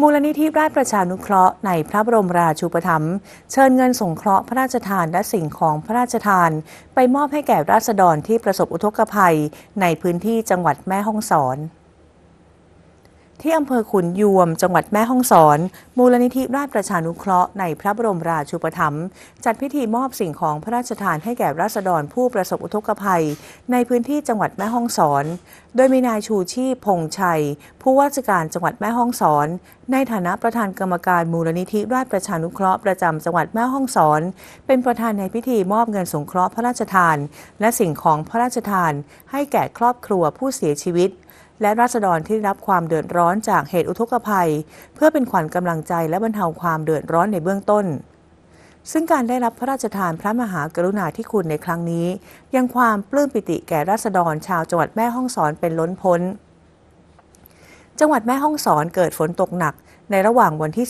มูลนิธิราชประชานุเคราะห์ในพระบรมราชูปถัมภ์เชิญเงินสงเคราะห์พระราชทานและสิ่งของพระราชทานไปมอบให้แก่ราษฎรที่ประสบอุทกภัยในพื้นที่จังหวัดแม่ฮ่องสอนที่อำเภอขุนยวมจังหวัดแม่ฮ่องสอน มูลนิธิราชประชานุเคราะห์ในพระบรมราชูปถัมภ์จัดพิธีมอบสิ่งของพระราชทานให้แก่ราษฎรผู้ประสบอุทกภัยในพื้นที่จังหวัดแม่ฮ่องสอน โดยมีนายชูชีพพงชัย ผู้ว่าราชการจังหวัดแม่ฮ่องสอน ในฐานะประธานกรรมการมูลนิธิราชประชานุเคราะห์ประจำจังหวัดแม่ฮ่องสอน เป็นประธานในพิธีมอบเงินสงเคราะห์พระราชทาน และสิ่งของพระราชทานให้แก่ครอบครัวผู้เสียชีวิตและราษฎรที่ได้รับความเดือดร้อนจากเหตุอุทกภัย เพื่อเป็นขวัญกำลังใจและบรรเทาความเดือดร้อนในเบื้องต้น ซึ่งการได้รับพระราชทานพระมหากรุณาธิคุณในครั้งนี้ ยังความปลื้มปิติแก่ราษฎรชาวจังหวัดแม่ฮ่องสอนเป็นล้นพ้น จังหวัดแม่ฮ่องสอนเกิดฝนตกหนัก ในระหว่างวันที่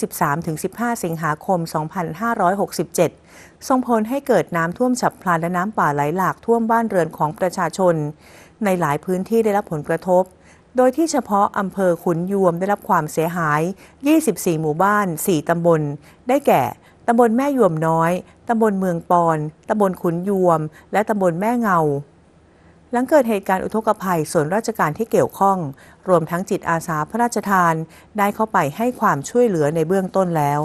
13-15 สิงหาคม 2567 ส่งผลให้เกิดน้ำท่วมฉับพลันและน้ำป่าไหลหลากท่วมบ้านเรือนของประชาชน ในหลายพื้นที่ได้รับผลกระทบโดยที่เฉพาะอำเภอขุนยวมได้รับความเสียหาย 24 หมู่บ้าน 4 ตำบล ได้แก่ ตำบลแม่ยวมน้อย ตำบลเมืองปอน ตำบลขุนยวม และตำบลแม่เงา หลังเกิดเหตุการณ์อุทกภัย ส่วนราชการที่เกี่ยวข้อง รวมทั้งจิตอาสาพระราชทานได้เข้าไปให้ความช่วยเหลือในเบื้องต้นแล้ว